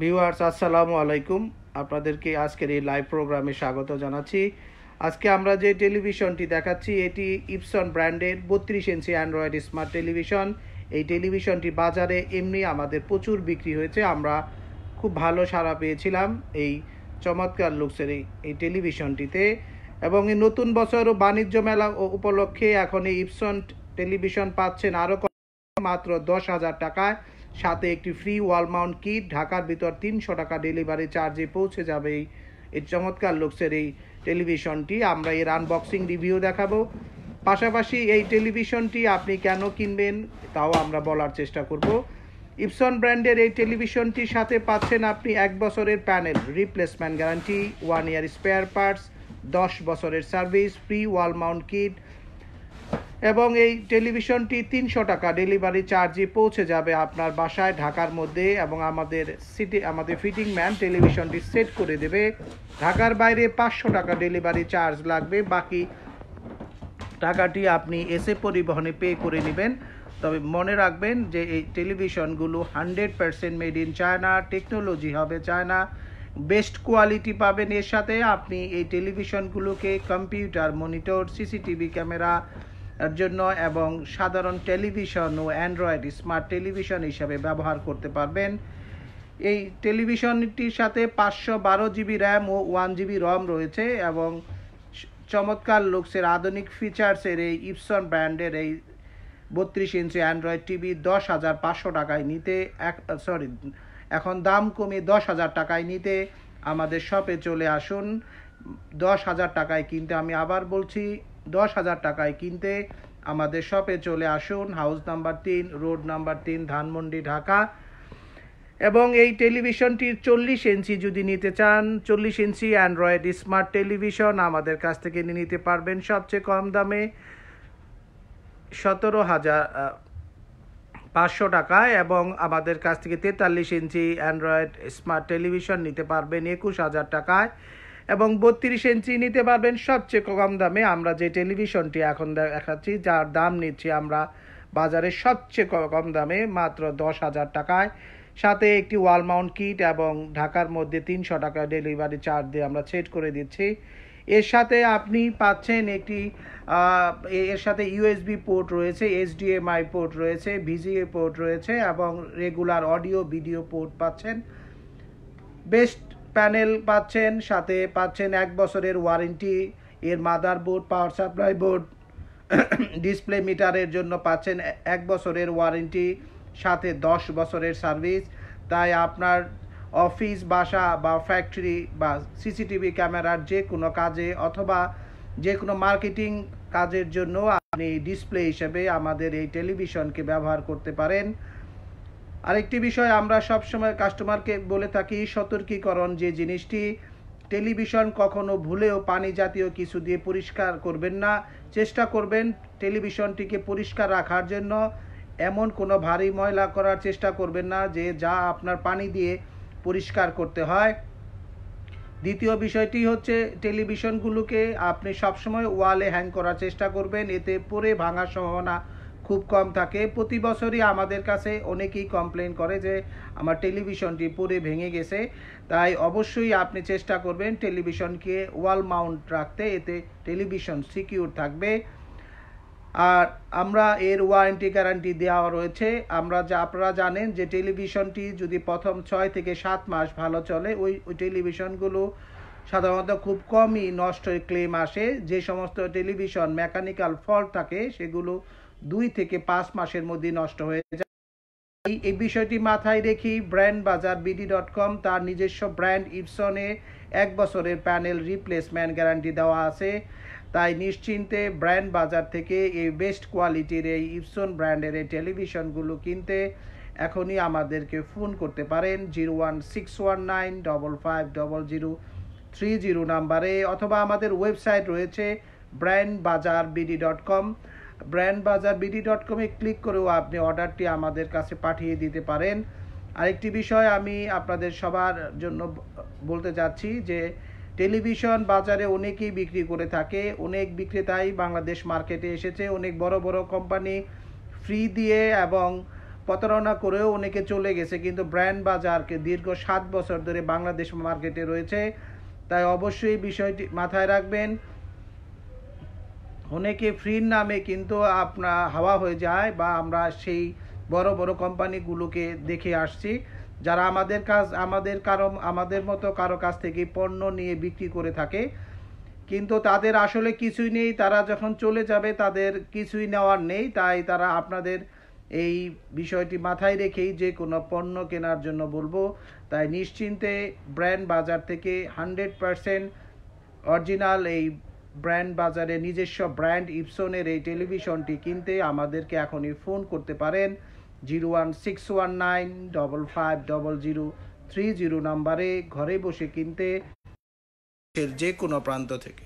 viewers আসসালামু আলাইকুম আপনাদেরকে আজকের এই লাইভ প্রোগ্রামে স্বাগত জানাচ্ছি আজকে আমরা যে টেলিভিশনটি দেখাচ্ছি এটি ইপসন ব্র্যান্ডের বত্রিশ ইঞ্চি অ্যান্ড্রয়েড স্মার্ট টেলিভিশন এই টেলিভিশনটি বাজারে এমনি আমাদের প্রচুর বিক্রি হয়েছে আমরা খুব ভালো সাড়া পেয়েছিলাম এই চমৎকার লুকসের এই টেলিভিশনটিতে এবং এই নতুন বছর ও বাণিজ্য মেলা উপলক্ষে এখন এই ইপসন টেলিভিশন পাচ্ছেন আরও মাত্র দশ হাজার টাকায় সাথে একটি ফ্রি ওয়াল মাউন্ট কিট ঢাকার ভিতর তিনশো টাকা ডেলিভারি চার্জে পৌঁছে যাবে এই চমৎকার লোকসের এই টেলিভিশনটি আমরা এর আনবক্সিং রিভিউ দেখাবো পাশাপাশি এই টেলিভিশনটি আপনি কেন কিনবেন তাও আমরা বলার চেষ্টা করব ইপসন ব্র্যান্ডের এই টেলিভিশনটির সাথে পাচ্ছেন আপনি এক বছরের panel replacement guarantee one year spare parts দশ বছরের service free wall mount kit এবং এই টেলিভিশনটি তিনশো টাকা ডেলিভারি চার্জে পৌঁছে যাবে আপনার বাসায় ঢাকার মধ্যে এবং আমাদের সিটি আমাদের ফিটিং ম্যান টেলিভিশনটি সেট করে দেবে ঢাকার বাইরে পাঁচশো টাকা ডেলিভারি চার্জ লাগবে বাকি টাকাটি আপনি এসে পরিবহনে পে করে নেবেন তবে মনে রাখবেন যে এই টেলিভিশনগুলো hundred percent made in China technology হবে চায়না বেস্ট কোয়ালিটি পাবেন এর সাথে আপনি এই টেলিভিশনগুলোকে কম্পিউটার মনিটর সিসিটিভি ক্যামেরা জন্য এবং সাধারণ টেলিভিশন ও অ্যান্ড্রয়েড স্মার্ট টেলিভিশন হিসাবে ব্যবহার করতে পারবেন এই টেলিভিশনটির সাথে পাঁচশো বারো জিবি র্যাম ও ওয়ান জিবি রম রয়েছে এবং চমৎকার লুকসের আধুনিক ফিচার্সের এই ইপসন ব্র্যান্ডের এই বত্রিশ ইঞ্চি অ্যান্ড্রয়েড টিভি দশ হাজার পাঁচশো টাকায় নিতে এক সরি এখন দাম কমে দশ হাজার টাকায় নিতে আমাদের শপে চলে আসুন দশ হাজার টাকায় কিনতে আমি আবার বলছি দশ হাজার টাকায় কিনতে আমাদের শপে চলে আসুন হাউস নাম্বার তিন রোড নাম্বার তিন ধানমন্ডি ঢাকা এবং এই টেলিভিশনটির চল্লিশ ইঞ্চি যদি নিতে চান চল্লিশ ইঞ্চি অ্যান্ড্রয়েড স্মার্ট টেলিভিশন আমাদের কাছ থেকে নিতে পারবেন সবচেয়ে কম দামে সতেরো হাজার পাঁচশো টাকায় এবং আমাদের কাছ থেকে তেতাল্লিশ ইঞ্চি অ্যান্ড্রয়েড স্মার্ট টেলিভিশন নিতে পারবেন একুশ হাজার টাকায় এবং বত্রিশ ইঞ্চি নিতে পারবেন সবচেয়ে কম দামে আমরা যে টেলিভিশনটি এখন দেখাচ্ছি যার দাম নিচ্ছি আমরা বাজারে সবচেয়ে কম দামে মাত্র দশ হাজার টাকায় সাথে একটি ওয়াল মাউন্ট কিট এবং ঢাকার মধ্যে তিনশো টাকা ডেলিভারি চার্জ দিয়ে আমরা সেট করে দিচ্ছি এর সাথে আপনি পাচ্ছেন একটি এর সাথে ইউএসবি পোর্ট রয়েছে এইচডিএমআই পোর্ট রয়েছে ভিজিএ পোর্ট রয়েছে এবং রেগুলার অডিও ভিডিও পোর্ট পাচ্ছেন বেস্ট প্যানেল পাচ্ছেন সাথে পাচ্ছেন এক বছরের ওয়ারেন্টি এর mother board power supply board display মিটারের জন্য পাচ্ছেন এক বছরের ওয়ারেন্টি সাথে দশ বছরের সার্ভিস তাই আপনার অফিস বাসা বা ফ্যাক্টরি বা সিসিটিভি ক্যামেরার যে কোনো কাজে অথবা যে কোনো মার্কেটিং কাজের জন্য আপনি ডিসপ্লে হিসেবে আমাদের এই টেলিভিশনকে ব্যবহার করতে পারেন আরেকটি বিষয় আমরা সবসময় কাস্টমারকে বলে থাকি সতর্কীকরণ যে জিনিসটি টেলিভিশন কখনো ভুলেও পানি জাতীয় কিছু দিয়ে পরিষ্কার করবেন না চেষ্টা করবেন টেলিভিশনটিকে পরিষ্কার রাখার জন্য এমন কোনো ভারী ময়লা করার চেষ্টা করবেন না যে যা আপনার পানি দিয়ে পরিষ্কার করতে হয় দ্বিতীয় বিষয়টি হচ্ছে টেলিভিশনগুলোকে আপনি সবসময় ওয়ালে হ্যাং করার চেষ্টা করবেন এতে পরে ভাঙার সম্ভাবনা খুব কম থাকে প্রতি বছরই আমাদের কাছে অনেকেই কমপ্লেন করে যে আমার টেলিভিশনটি পুরে ভেঙে গেছে তাই অবশ্যই আপনি চেষ্টা করবেন টেলিভিশনকে ওয়াল মাউন্ট রাখতে এতে টেলিভিশন সিকিউর থাকবে আর আমরা এর ওয়ারেন্টি গ্যারান্টি দেওয়া রয়েছে আমরা যা আপনারা জানেন যে টেলিভিশনটি যদি প্রথম ছয় থেকে সাত মাস ভালো চলে ওই ওই টেলিভিশনগুলো সাধারণত খুব কমই নষ্ট ক্লেম আসে যে সমস্ত টেলিভিশন মেকানিক্যাল ফল্ট থাকে সেগুলো দুই থেকে পাঁচ মাসের মধ্যে নষ্ট হয়ে যায় এই বিষয়টি মাথায় রেখে ব্র্যান্ড বাজার বিডি ডট কম তার নিজস্ব ব্র্যান্ড ইপসনে এক বছরের প্যানেল রিপ্লেসমেন্ট গ্যারান্টি দেওয়া আছে তাই নিশ্চিন্তে ব্র্যান্ড বাজার থেকে এই বেস্ট কোয়ালিটির এই ইপসন ব্র্যান্ডের এই টেলিভিশনগুলো কিনতে এখনই আমাদেরকে ফোন করতে পারেন zero one six one nine double five double zero three zero নাম্বারে অথবা আমাদের ওয়েবসাইট রয়েছে Brand Bazaar BD dot com Brand Bazaar BD dot কমে ক্লিক করেও আপনি অর্ডারটি আমাদের কাছে পাঠিয়ে দিতে পারেন আরেকটি বিষয় আমি আপনাদের সবার জন্য বলতে চাচ্ছি যে টেলিভিশন বাজারে অনেকেই বিক্রি করে থাকে অনেক বিক্রেতাই বাংলাদেশ মার্কেটে এসেছে অনেক বড় বড় কোম্পানি ফ্রি দিয়ে এবং প্রতারণা করেও অনেকে চলে গেছে কিন্তু ব্র্যান্ড বাজারকে দীর্ঘ সাত বছর ধরে বাংলাদেশ মার্কেটে রয়েছে তাই অবশ্যই বিষয়টি মাথায় রাখবেন অনেকে ফ্রির নামে কিন্তু আপনার হাওয়া হয়ে যায় বা আমরা সেই বড় বড় কোম্পানিগুলোকে দেখে আসছি যারা আমাদের কাজ আমাদের কারো আমাদের মতো কারো কাছ থেকে পণ্য নিয়ে বিক্রি করে থাকে কিন্তু তাদের আসলে কিছুই নেই তারা যখন চলে যাবে তাদের কিছুই নেওয়ার নেই তাই তারা আপনাদের এই বিষয়টি মাথায় রেখেই যে কোনো পণ্য কেনার জন্য বলবো তাই নিশ্চিন্তে ব্র্যান্ড বাজার থেকে হান্ড্রেড পারসেন্ট অরিজিনাল এই ব্র্যান্ড বাজারে নিজস্ব ব্র্যান্ড ইপসনের এই টেলিভিশনটি কিনতে আমাদেরকে এখনই ফোন করতে পারেন zero one six one nine double five double zero three zero নাম্বারে ঘরে বসে কিনতে যে কোনো প্রান্ত থেকে